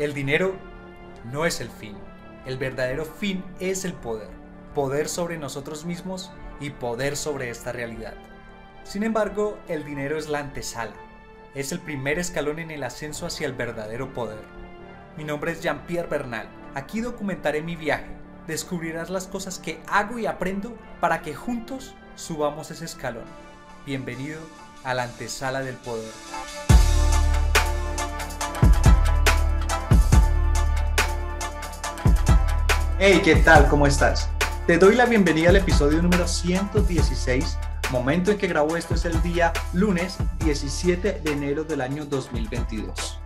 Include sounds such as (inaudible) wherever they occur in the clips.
El dinero no es el fin. El verdadero fin es el poder. Poder sobre nosotros mismos y poder sobre esta realidad. Sin embargo, el dinero es la antesala. Es el primer escalón en el ascenso hacia el verdadero poder. Mi nombre es Jean-Pierre Bernal. Aquí documentaré mi viaje. Descubrirás las cosas que hago y aprendo para que juntos subamos ese escalón. Bienvenido a la antesala del poder. Hey, ¿qué tal? ¿Cómo estás? Te doy la bienvenida al episodio número 116. Momento en que grabo esto es el día lunes 17 de enero del año 2022.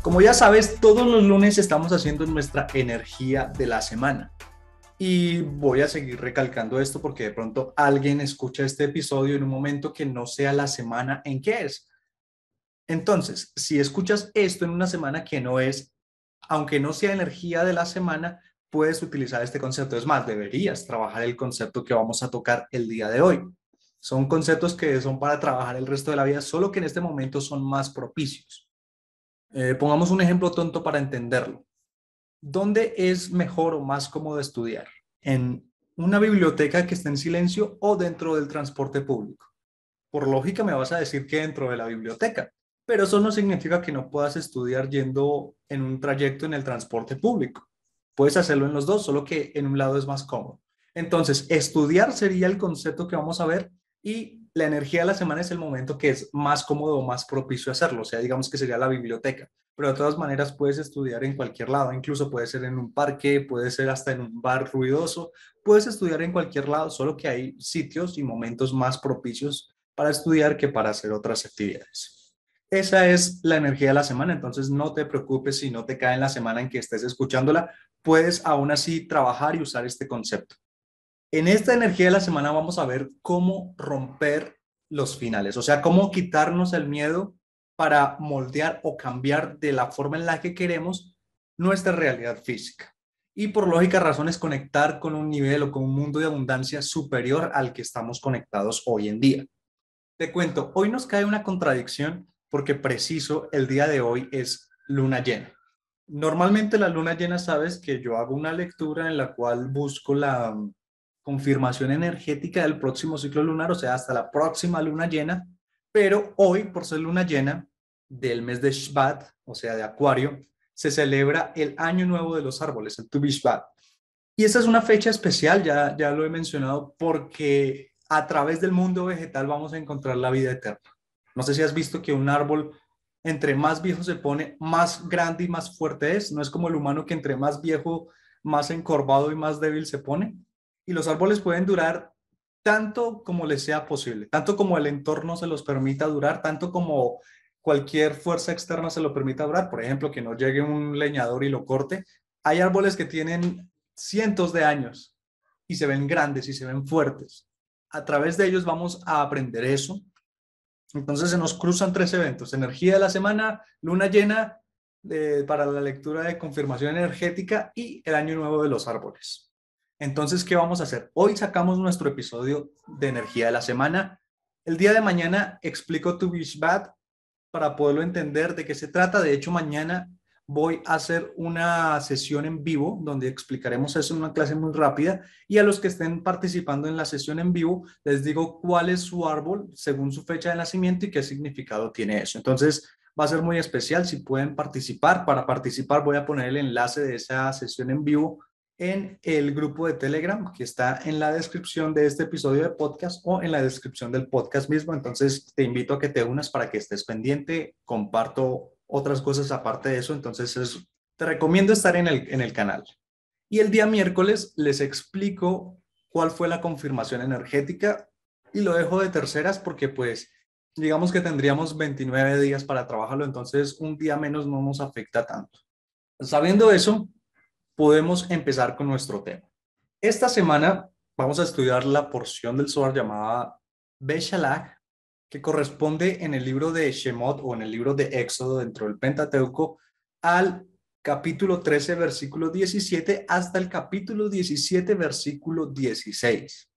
Como ya sabes, todos los lunes estamos haciendo nuestra energía de la semana. Y voy a seguir recalcando esto porque de pronto alguien escucha este episodio en un momento que no sea la semana en que es. Entonces, si escuchas esto en una semana que no es, aunque no sea energía de la semana, puedes utilizar este concepto. Es más, deberías trabajar el concepto que vamos a tocar el día de hoy. Son conceptos que son para trabajar el resto de la vida, solo que en este momento son más propicios. Eh, pongamos un ejemplo tonto para entenderlo. ¿Dónde es mejor o más cómodo estudiar? ¿En una biblioteca que esté en silencio o dentro del transporte público? Por lógica me vas a decir que dentro de la biblioteca, pero eso no significa que no puedas estudiar yendo en un trayecto en el transporte público Puedes hacerlo en los dos, solo que en un lado es más cómodo. Entonces, estudiar sería el concepto que vamos a ver y la energía de la semana es el momento que es más cómodo o más propicio hacerlo, o sea, digamos que sería la biblioteca. Pero de todas maneras puedes estudiar en cualquier lado, incluso puede ser en un parque, puede ser hasta en un bar ruidoso, puedes estudiar en cualquier lado, solo que hay sitios y momentos más propicios para estudiar que para hacer otras actividades. Esa es la energía de la semana, entonces no te preocupes si no te cae en la semana en que estés escuchándola, puedes aún así trabajar y usar este concepto. En esta energía de la semana vamos a ver cómo romper los finales, o sea, cómo quitarnos el miedo para moldear o cambiar de la forma en la que queremos nuestra realidad física. Y por lógica razones conectar con un nivel o con un mundo de abundancia superior al que estamos conectados hoy en día. Te cuento, hoy nos cae una contradicción porque preciso, el día de hoy es luna llena. Normalmente la luna llena, sabes que yo hago una lectura en la cual busco la mm, confirmación energética del próximo ciclo lunar, o sea, hasta la próxima luna llena, pero hoy, por ser luna llena del mes de Shvat, o sea, de Acuario, se celebra el Año Nuevo de los Árboles, el Tubishvat. Y esa es una fecha especial, ya, ya lo he mencionado, porque a través del mundo vegetal vamos a encontrar la vida eterna. No sé si has visto que un árbol entre más viejo se pone, más grande y más fuerte es. No es como el humano que entre más viejo, más encorvado y más débil se pone. Y los árboles pueden durar tanto como les sea posible, tanto como el entorno se los permita durar, tanto como cualquier fuerza externa se lo permita durar. Por ejemplo, que no llegue un leñador y lo corte. Hay árboles que tienen cientos de años y se ven grandes y se ven fuertes. A través de ellos vamos a aprender eso, entonces se nos cruzan tres eventos, energía de la semana, luna llena eh, para la lectura de confirmación energética y el año nuevo de los árboles. Entonces, ¿qué vamos a hacer? Hoy sacamos nuestro episodio de energía de la semana. El día de mañana explico tu Bishbat para poderlo entender de qué se trata. De hecho, mañana voy a hacer una sesión en vivo donde explicaremos eso en una clase muy rápida y a los que estén participando en la sesión en vivo les digo cuál es su árbol según su fecha de nacimiento y qué significado tiene eso. Entonces va a ser muy especial si pueden participar. Para participar voy a poner el enlace de esa sesión en vivo en el grupo de Telegram que está en la descripción de este episodio de podcast o en la descripción del podcast mismo. Entonces te invito a que te unas para que estés pendiente. Comparto otras cosas aparte de eso, entonces te recomiendo estar en el, en el canal. Y el día miércoles les explico cuál fue la confirmación energética y lo dejo de terceras porque pues digamos que tendríamos 29 días para trabajarlo, entonces un día menos no nos afecta tanto. Sabiendo eso, podemos empezar con nuestro tema. Esta semana vamos a estudiar la porción del solar llamada Beshalach que corresponde en el libro de Shemot o en el libro de Éxodo dentro del Pentateuco al capítulo 13, versículo 17 hasta el capítulo 17, versículo 16.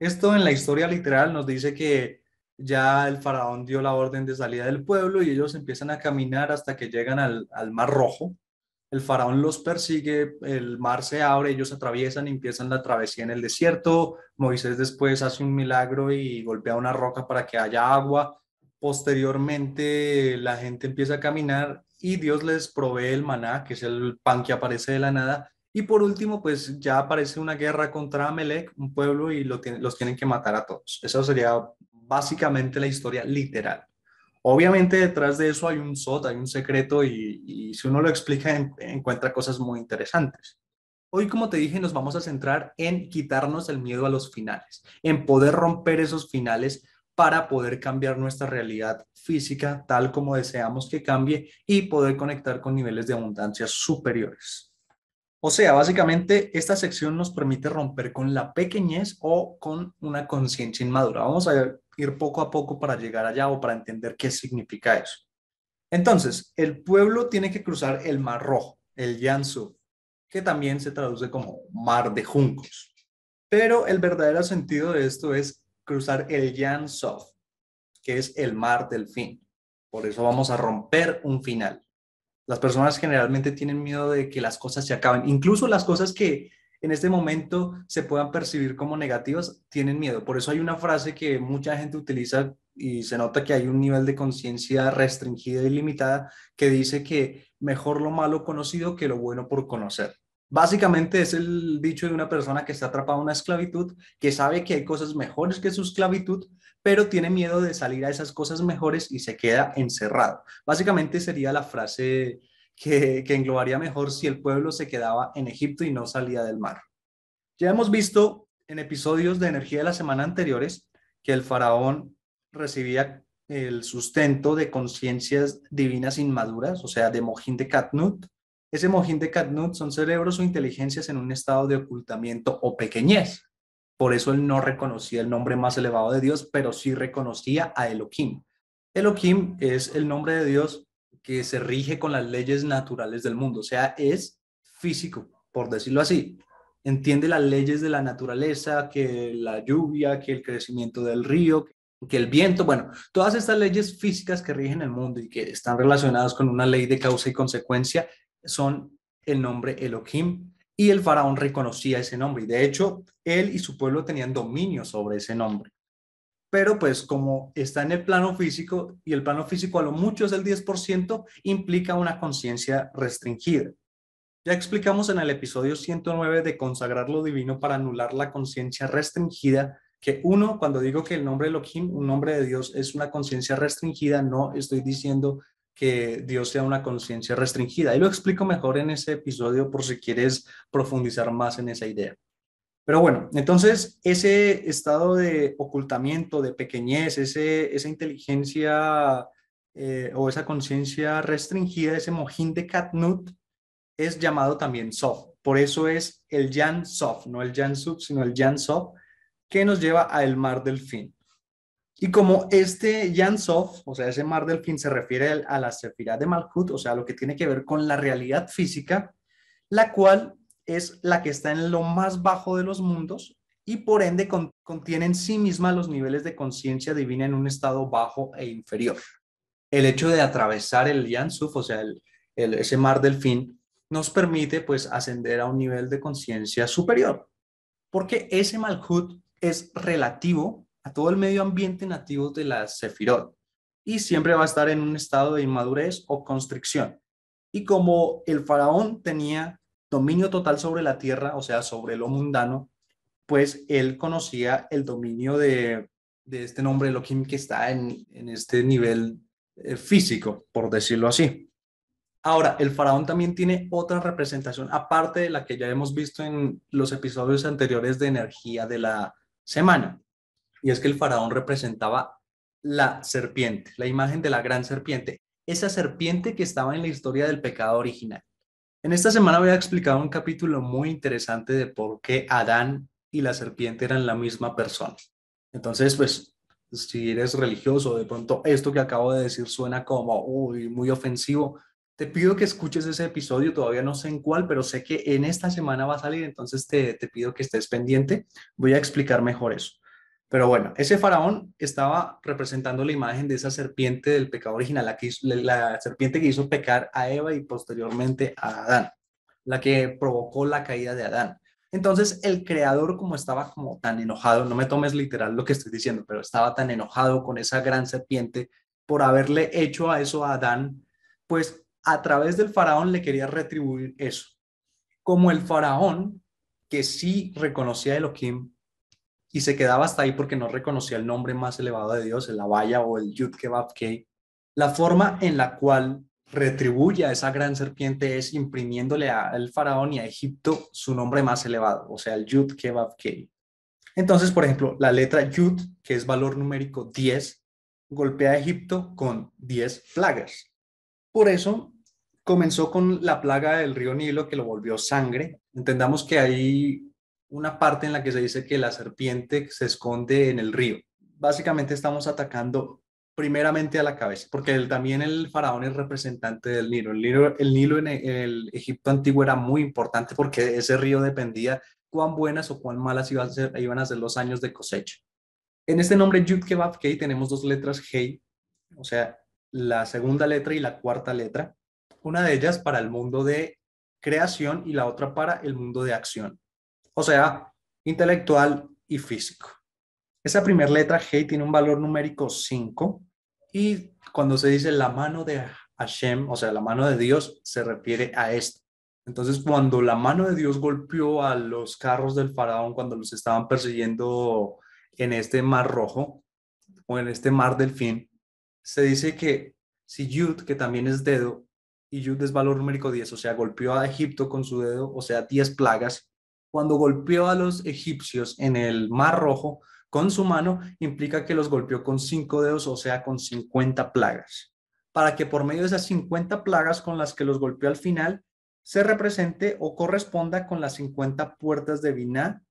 Esto en la historia literal nos dice que ya el faraón dio la orden de salida del pueblo y ellos empiezan a caminar hasta que llegan al, al Mar Rojo, el faraón los persigue, el mar se abre, ellos atraviesan y empiezan la travesía en el desierto. Moisés después hace un milagro y golpea una roca para que haya agua. Posteriormente la gente empieza a caminar y Dios les provee el maná, que es el pan que aparece de la nada. Y por último, pues ya aparece una guerra contra Amelec, un pueblo, y lo los tienen que matar a todos. Eso sería básicamente la historia literal. Obviamente detrás de eso hay un SOT, hay un secreto y, si uno lo explica encuentra cosas muy interesantes. Hoy, como te dije, nos vamos a centrar en quitarnos el miedo a los finales, en poder romper esos finales para poder cambiar nuestra realidad física tal como deseamos que cambie y poder conectar con niveles de abundancia superiores. O sea, básicamente esta sección nos permite romper con la pequeñez o con una conciencia inmadura. Vamos a ver ir poco a poco para llegar allá o para entender qué significa eso. Entonces, el pueblo tiene que cruzar el Mar Rojo, el Yansu, que también se traduce como Mar de Juncos. Pero el verdadero sentido de esto es cruzar el Yansu, que es el mar del fin. Por eso vamos a romper un final. Las personas generalmente tienen miedo de que las cosas se acaben, incluso las cosas que en este momento se puedan percibir como negativas, tienen miedo. Por eso hay una frase que mucha gente utiliza y se nota que hay un nivel de conciencia restringida y limitada que dice que mejor lo malo conocido que lo bueno por conocer. Básicamente es el dicho de una persona que está atrapada en una esclavitud, que sabe que hay cosas mejores que su esclavitud, pero tiene miedo de salir a esas cosas mejores y se queda encerrado. Básicamente sería la frase que, englobaría mejor si el pueblo se quedaba en Egipto y no salía del mar. Ya hemos visto en episodios de energía de la semana anteriores que el faraón recibía el sustento de conciencias divinas inmaduras, o sea, de Mojín de catnut. Ese Mojín de catnut son cerebros o inteligencias en un estado de ocultamiento o pequeñez. Por eso él no reconocía el nombre más elevado de Dios, pero sí reconocía a Elohim. Elohim es el nombre de Dios que se rige con las leyes naturales del mundo, o sea, es físico, por decirlo así. Entiende las leyes de la naturaleza, que la lluvia, que el crecimiento del río, que el viento, bueno, todas estas leyes físicas que rigen el mundo y que están relacionadas con una ley de causa y consecuencia son el nombre Elohim y el faraón reconocía ese nombre y de hecho él y su pueblo tenían dominio sobre ese nombre pero pues como está en el plano físico y el plano físico a lo mucho es el 10%, implica una conciencia restringida. Ya explicamos en el episodio 109 de consagrar lo divino para anular la conciencia restringida, que uno, cuando digo que el nombre Elohim, un nombre de Dios, es una conciencia restringida, no estoy diciendo que Dios sea una conciencia restringida. Y lo explico mejor en ese episodio por si quieres profundizar más en esa idea. Pero bueno, entonces ese estado de ocultamiento, de pequeñez, ese, esa inteligencia eh, o esa conciencia restringida, ese mojín de Katnut, es llamado también Sof. Por eso es el yan Sof, no el yan Sub, sino el yan Sof, que nos lleva al mar del fin. Y como este yan Sof, o sea, ese mar del fin se refiere a la sefirá de Malhut, o sea, lo que tiene que ver con la realidad física, la cual es la que está en lo más bajo de los mundos y por ende contiene en sí misma los niveles de conciencia divina en un estado bajo e inferior. El hecho de atravesar el Yansuf, o sea, ese mar del fin, nos permite pues ascender a un nivel de conciencia superior, porque ese Malhut es relativo a todo el medio ambiente nativo de la Sefirot y siempre va a estar en un estado de inmadurez o constricción. Y como el faraón tenía dominio total sobre la tierra, o sea, sobre lo mundano, pues él conocía el dominio de, este nombre Elohim que está en, este nivel eh, físico, por decirlo así. Ahora, el faraón también tiene otra representación, aparte de la que ya hemos visto en los episodios anteriores de energía de la semana, y es que el faraón representaba la serpiente, la imagen de la gran serpiente, esa serpiente que estaba en la historia del pecado original. En esta semana voy a explicar un capítulo muy interesante de por qué Adán y la serpiente eran la misma persona. Entonces, pues, si eres religioso, de pronto esto que acabo de decir suena como muy ofensivo. Te pido que escuches ese episodio, todavía no sé en cuál, pero sé que en esta semana va a salir, entonces te pido que estés pendiente. Voy a explicar mejor eso. Pero bueno, ese faraón estaba representando la imagen de esa serpiente del pecado original, la, serpiente que hizo pecar a Eva y posteriormente a Adán, la que provocó la caída de Adán. Entonces el creador como estaba como tan enojado, no me tomes literal lo que estoy diciendo, pero estaba tan enojado con esa gran serpiente por haberle hecho a eso a Adán, pues a través del faraón le quería retribuir eso. Como el faraón, que sí reconocía a Elohim, y se quedaba hasta ahí porque no reconocía el nombre más elevado de Dios, el Abaya o el Yud Kebab Kei. La forma en la cual retribuye a esa gran serpiente es imprimiéndole al faraón y a Egipto su nombre más elevado, o sea, el Yud Kebab Kei. Entonces, por ejemplo, la letra Yud, que es valor numérico 10, golpea a Egipto con 10 plagas. Por eso comenzó con la plaga del río Nilo que lo volvió sangre. Entendamos que ahí una parte en la que se dice que la serpiente se esconde en el río. Básicamente estamos atacando primeramente a la cabeza, porque también el faraón es representante del Nilo. El Nilo, el Nilo en el, Egipto antiguo era muy importante porque ese río dependía cuán buenas o cuán malas iban a ser, iban a ser los años de cosecha. En este nombre Yud Kebab tenemos dos letras Hei, o sea, la segunda letra y la cuarta letra, una de ellas para el mundo de creación y la otra para el mundo de acción o sea, intelectual y físico. Esa primera letra G tiene un valor numérico 5 y cuando se dice la mano de Hashem, o sea, la mano de Dios, se refiere a esto. Entonces, cuando la mano de Dios golpeó a los carros del faraón cuando los estaban persiguiendo en este mar rojo o en este mar del fin, se dice que si Yud, que también es dedo, y Yud es valor numérico 10, o sea, golpeó a Egipto con su dedo, o sea, 10 plagas, cuando golpeó a los egipcios en el Mar Rojo con su mano, implica que los golpeó con cinco dedos, o sea, con 50 plagas, para que por medio de esas 50 plagas con las que los golpeó al final, se represente o corresponda con las 50 puertas de Binah,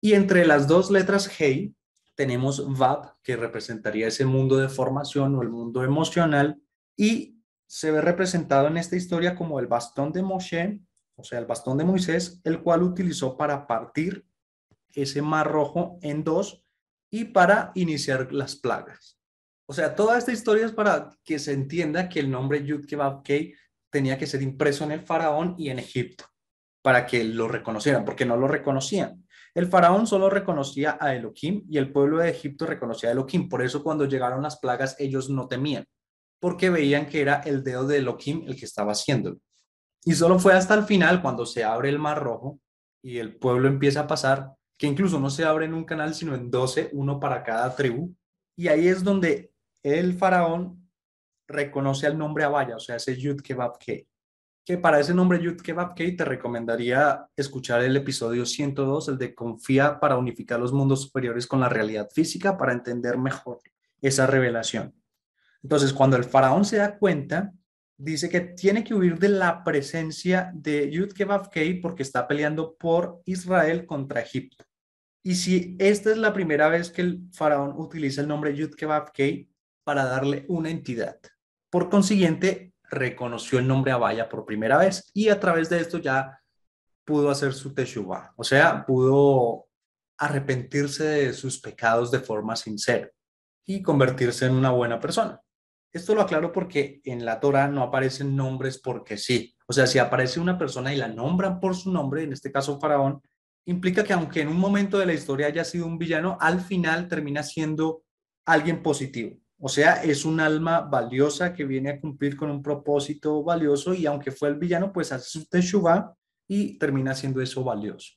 Y entre las dos letras Hei tenemos Vab, que representaría ese mundo de formación o el mundo emocional, y se ve representado en esta historia como el bastón de Moshe o sea, el bastón de Moisés, el cual utilizó para partir ese mar rojo en dos y para iniciar las plagas. O sea, toda esta historia es para que se entienda que el nombre yud tenía que ser impreso en el faraón y en Egipto, para que lo reconocieran, porque no lo reconocían. El faraón solo reconocía a Elohim y el pueblo de Egipto reconocía a Elohim. Por eso cuando llegaron las plagas ellos no temían, porque veían que era el dedo de Elohim el que estaba haciéndolo. Y solo fue hasta el final, cuando se abre el Mar Rojo y el pueblo empieza a pasar, que incluso no se abre en un canal, sino en 12, uno para cada tribu. Y ahí es donde el faraón reconoce al nombre Abaya, o sea, ese Yud Kebab Que para ese nombre Yud Kebab te recomendaría escuchar el episodio 102, el de Confía para unificar los mundos superiores con la realidad física para entender mejor esa revelación. Entonces, cuando el faraón se da cuenta dice que tiene que huir de la presencia de Yud Kei porque está peleando por Israel contra Egipto. Y si esta es la primera vez que el faraón utiliza el nombre Yud Kei para darle una entidad. Por consiguiente, reconoció el nombre Abaya por primera vez y a través de esto ya pudo hacer su teshuva, o sea, pudo arrepentirse de sus pecados de forma sincera y convertirse en una buena persona. Esto lo aclaro porque en la Torah no aparecen nombres porque sí. O sea, si aparece una persona y la nombran por su nombre, en este caso Faraón, implica que aunque en un momento de la historia haya sido un villano, al final termina siendo alguien positivo. O sea, es un alma valiosa que viene a cumplir con un propósito valioso y aunque fue el villano, pues hace su teshuva y termina siendo eso valioso.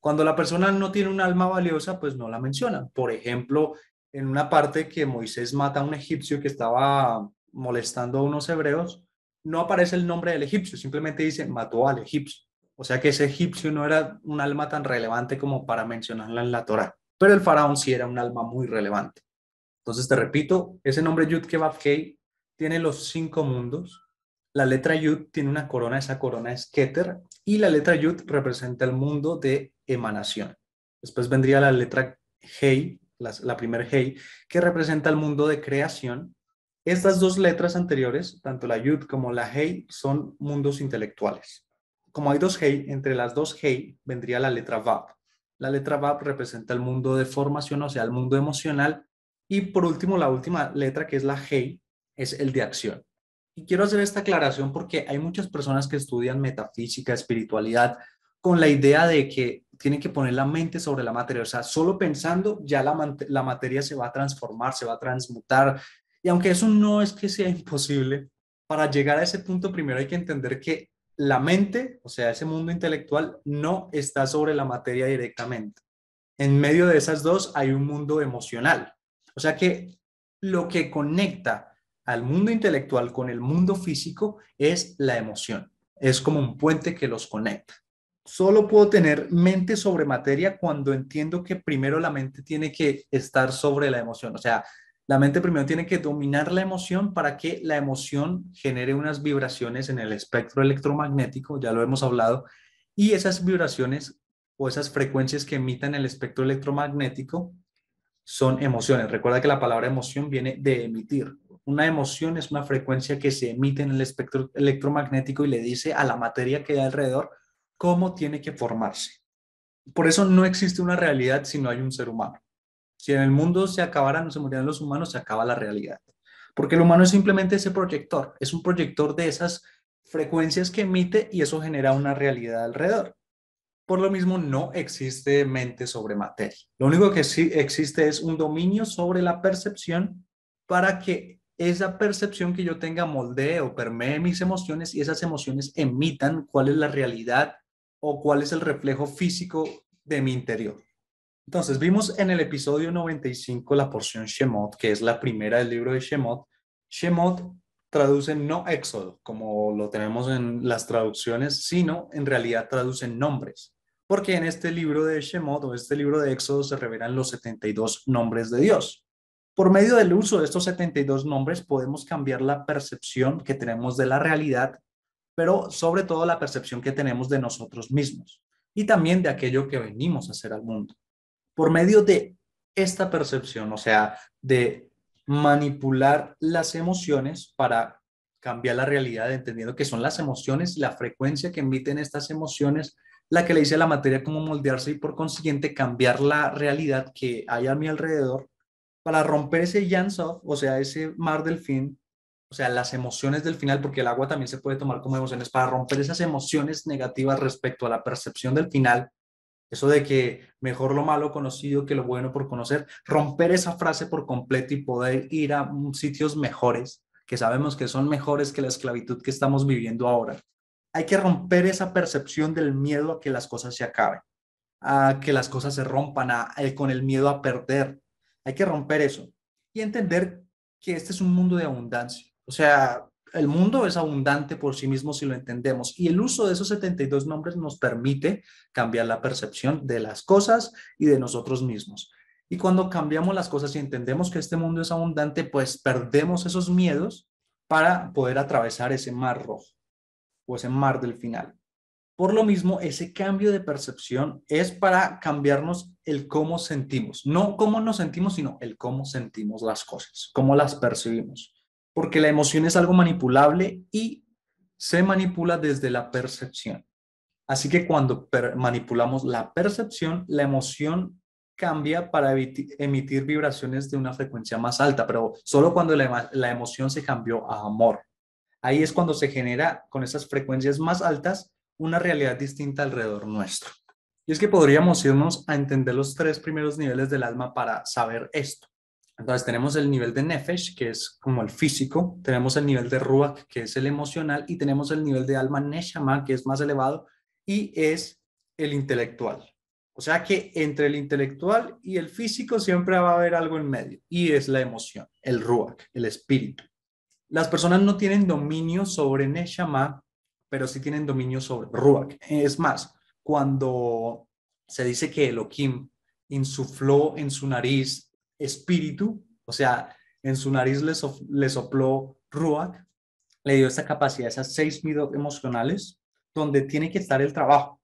Cuando la persona no tiene un alma valiosa, pues no la mencionan. Por ejemplo, en una parte que Moisés mata a un egipcio que estaba molestando a unos hebreos, no aparece el nombre del egipcio, simplemente dice mató al egipcio. O sea que ese egipcio no era un alma tan relevante como para mencionarla en la Torá, pero el faraón sí era un alma muy relevante. Entonces te repito, ese nombre Yud Kebab Kei tiene los cinco mundos. La letra Yud tiene una corona, esa corona es Keter, y la letra Yud representa el mundo de emanación. Después vendría la letra Hei, la primer Hey, que representa el mundo de creación. Estas dos letras anteriores, tanto la Yud como la Hey, son mundos intelectuales. Como hay dos Hey, entre las dos Hey vendría la letra Vav. La letra Vav representa el mundo de formación, o sea, el mundo emocional. Y por último, la última letra, que es la Hey, es el de acción. Y quiero hacer esta aclaración porque hay muchas personas que estudian metafísica, espiritualidad, con la idea de que tienen que poner la mente sobre la materia. O sea, solo pensando ya la, materia se va a transformar, se va a transmutar. Y aunque eso no es que sea (laughs) imposible, para llegar a ese punto primero hay que entender que la mente, o sea, ese mundo intelectual, no está sobre la materia directamente. En medio de esas dos hay un mundo emocional. O sea que lo que conecta al mundo intelectual con el mundo físico es la emoción. Es como un puente que los conecta solo puedo tener mente sobre materia cuando entiendo que primero la mente tiene que estar sobre la emoción. O sea, la mente primero tiene que dominar la emoción para que la emoción genere unas vibraciones en el espectro electromagnético, ya lo hemos hablado, y esas vibraciones o esas frecuencias que emitan el espectro electromagnético son emociones. Recuerda que la palabra emoción viene de emitir. Una emoción es una frecuencia que se emite en el espectro electromagnético y le dice a la materia que hay alrededor, cómo tiene que formarse. Por eso no existe una realidad si no hay un ser humano. Si en el mundo se acabaran, se murieran los humanos, se acaba la realidad. Porque el humano es simplemente ese proyector, es un proyector de esas frecuencias que emite y eso genera una realidad alrededor. Por lo mismo, no existe mente sobre materia. Lo único que sí existe es un dominio sobre la percepción para que esa percepción que yo tenga moldee o permee mis emociones y esas emociones emitan cuál es la realidad o cuál es el reflejo físico de mi interior. Entonces, vimos en el episodio 95 la porción Shemot, que es la primera del libro de Shemot. Shemot traduce no éxodo, como lo tenemos en las traducciones, sino en realidad traduce nombres, porque en este libro de Shemot o este libro de éxodo se revelan los 72 nombres de Dios. Por medio del uso de estos 72 nombres podemos cambiar la percepción que tenemos de la realidad pero sobre todo la percepción que tenemos de nosotros mismos y también de aquello que venimos a hacer al mundo. Por medio de esta percepción, o sea, de manipular las emociones para cambiar la realidad, entendiendo que son las emociones y la frecuencia que emiten estas emociones la que le dice a la materia cómo moldearse y por consiguiente cambiar la realidad que hay a mi alrededor para romper ese Jansov, o sea, ese mar del fin o sea, las emociones del final, porque el agua también se puede tomar como emociones, para romper esas emociones negativas respecto a la percepción del final, eso de que mejor lo malo conocido que lo bueno por conocer, romper esa frase por completo y poder ir a sitios mejores, que sabemos que son mejores que la esclavitud que estamos viviendo ahora. Hay que romper esa percepción del miedo a que las cosas se acaben, a que las cosas se rompan, con el miedo a perder. Hay que romper eso y entender que este es un mundo de abundancia o sea, el mundo es abundante por sí mismo si lo entendemos y el uso de esos 72 nombres nos permite cambiar la percepción de las cosas y de nosotros mismos. Y cuando cambiamos las cosas y entendemos que este mundo es abundante, pues perdemos esos miedos para poder atravesar ese mar rojo o ese mar del final. Por lo mismo, ese cambio de percepción es para cambiarnos el cómo sentimos, no cómo nos sentimos, sino el cómo sentimos las cosas, cómo las percibimos porque la emoción es algo manipulable y se manipula desde la percepción. Así que cuando manipulamos la percepción, la emoción cambia para emitir vibraciones de una frecuencia más alta, pero solo cuando la, emoción se cambió a amor. Ahí es cuando se genera con esas frecuencias más altas una realidad distinta alrededor nuestro. Y es que podríamos irnos a entender los tres primeros niveles del alma para saber esto. Entonces tenemos el nivel de Nefesh, que es como el físico, tenemos el nivel de Ruach, que es el emocional, y tenemos el nivel de alma Neshama, que es más elevado, y es el intelectual. O sea que entre el intelectual y el físico siempre va a haber algo en medio, y es la emoción, el Ruach, el espíritu. Las personas no tienen dominio sobre Neshama, pero sí tienen dominio sobre Ruach. Es más, cuando se dice que Elohim insufló en su nariz espíritu, o sea, en su nariz le, sopló Ruach, le dio esa capacidad, esas seis mil emocionales, donde tiene que estar el trabajo.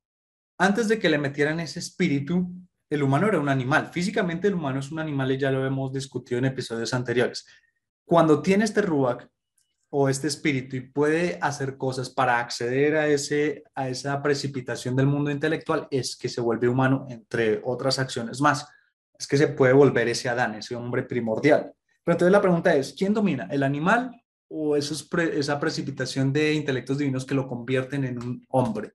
Antes de que le metieran ese espíritu, el humano era un animal. Físicamente el humano es un animal y ya lo hemos discutido en episodios anteriores. Cuando tiene este Ruach o este espíritu y puede hacer cosas para acceder a, ese, a esa precipitación del mundo intelectual, es que se vuelve humano, entre otras acciones más es que se puede volver ese Adán, ese hombre primordial. Pero entonces la pregunta es, ¿quién domina? ¿El animal o esa precipitación de intelectos divinos que lo convierten en un hombre?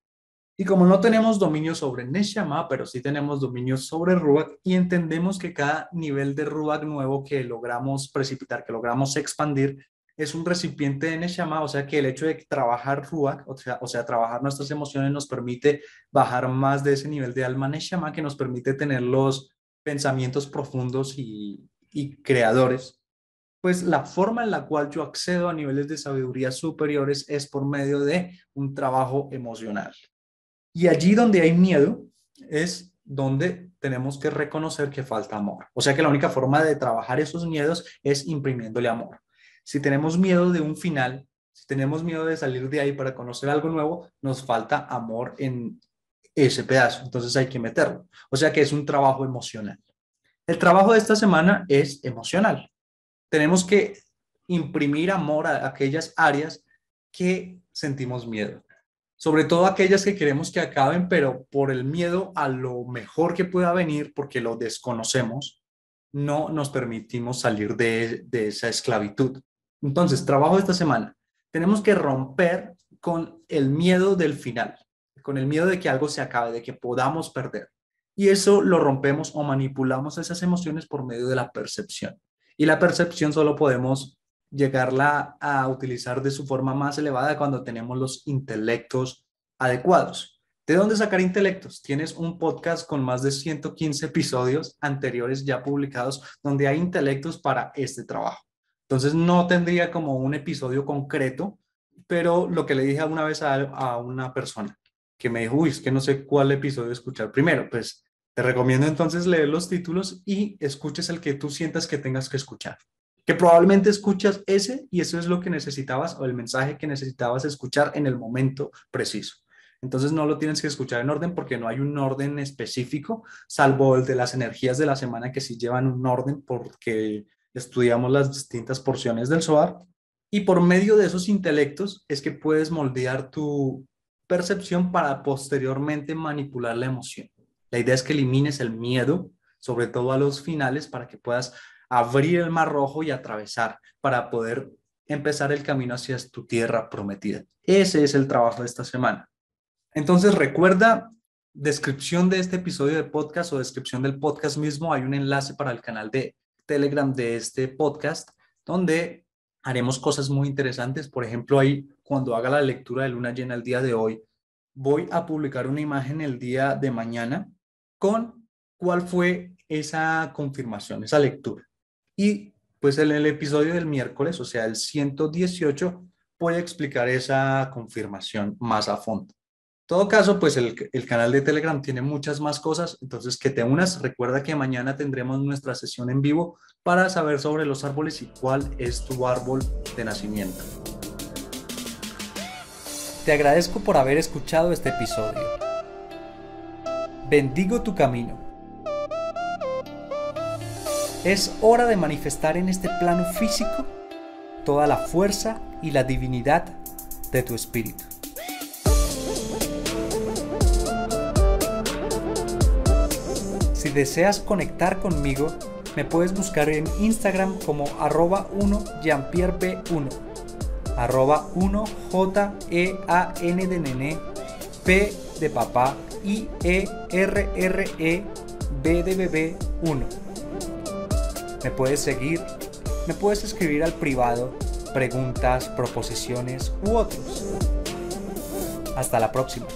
Y como no tenemos dominio sobre Neshama, pero sí tenemos dominio sobre Ruach y entendemos que cada nivel de Ruach nuevo que logramos precipitar, que logramos expandir, es un recipiente de Neshama, o sea que el hecho de trabajar Ruach, o sea, o sea, trabajar nuestras emociones nos permite bajar más de ese nivel de alma Neshama que nos permite tener los pensamientos profundos y, creadores, pues la forma en la cual yo accedo a niveles de sabiduría superiores es por medio de un trabajo emocional. Y allí donde hay miedo es donde tenemos que reconocer que falta amor. O sea que la única forma de trabajar esos miedos es imprimiéndole amor. Si tenemos miedo de un final, si tenemos miedo de salir de ahí para conocer algo nuevo, nos falta amor en ese pedazo, entonces hay que meterlo. O sea que es un trabajo emocional. El trabajo de esta semana es emocional. Tenemos que imprimir amor a aquellas áreas que sentimos miedo, sobre todo aquellas que queremos que acaben, pero por el miedo a lo mejor que pueda venir, porque lo desconocemos, no nos permitimos salir de, de esa esclavitud. Entonces, trabajo de esta semana. Tenemos que romper con el miedo del final con el miedo de que algo se acabe, de que podamos perder. Y eso lo rompemos o manipulamos esas emociones por medio de la percepción. Y la percepción solo podemos llegarla a utilizar de su forma más elevada cuando tenemos los intelectos adecuados. ¿De dónde sacar intelectos? Tienes un podcast con más de 115 episodios anteriores ya publicados donde hay intelectos para este trabajo. Entonces no tendría como un episodio concreto, pero lo que le dije alguna vez a una persona, que me dijo, uy, es que no sé cuál episodio escuchar primero. Pues te recomiendo entonces leer los títulos y escuches el que tú sientas que tengas que escuchar. Que probablemente escuchas ese y eso es lo que necesitabas o el mensaje que necesitabas escuchar en el momento preciso. Entonces no lo tienes que escuchar en orden porque no hay un orden específico, salvo el de las energías de la semana que sí llevan un orden porque estudiamos las distintas porciones del SOAR. Y por medio de esos intelectos es que puedes moldear tu percepción para posteriormente manipular la emoción. La idea es que elimines el miedo, sobre todo a los finales, para que puedas abrir el mar rojo y atravesar para poder empezar el camino hacia tu tierra prometida. Ese es el trabajo de esta semana. Entonces recuerda, descripción de este episodio de podcast o descripción del podcast mismo, hay un enlace para el canal de Telegram de este podcast, donde haremos cosas muy interesantes. Por ejemplo, hay cuando haga la lectura de luna llena el día de hoy, voy a publicar una imagen el día de mañana con cuál fue esa confirmación, esa lectura. Y pues en el episodio del miércoles, o sea, el 118, voy a explicar esa confirmación más a fondo. En todo caso, pues el, el canal de Telegram tiene muchas más cosas, entonces que te unas. Recuerda que mañana tendremos nuestra sesión en vivo para saber sobre los árboles y cuál es tu árbol de nacimiento. Te agradezco por haber escuchado este episodio. Bendigo tu camino. Es hora de manifestar en este plano físico toda la fuerza y la divinidad de tu espíritu. Si deseas conectar conmigo, me puedes buscar en Instagram como arroba 1 1 arroba 1 n de n P de papá, I E R R E B de bebé 1. Me puedes seguir, me puedes escribir al privado preguntas, proposiciones u otros. Hasta la próxima.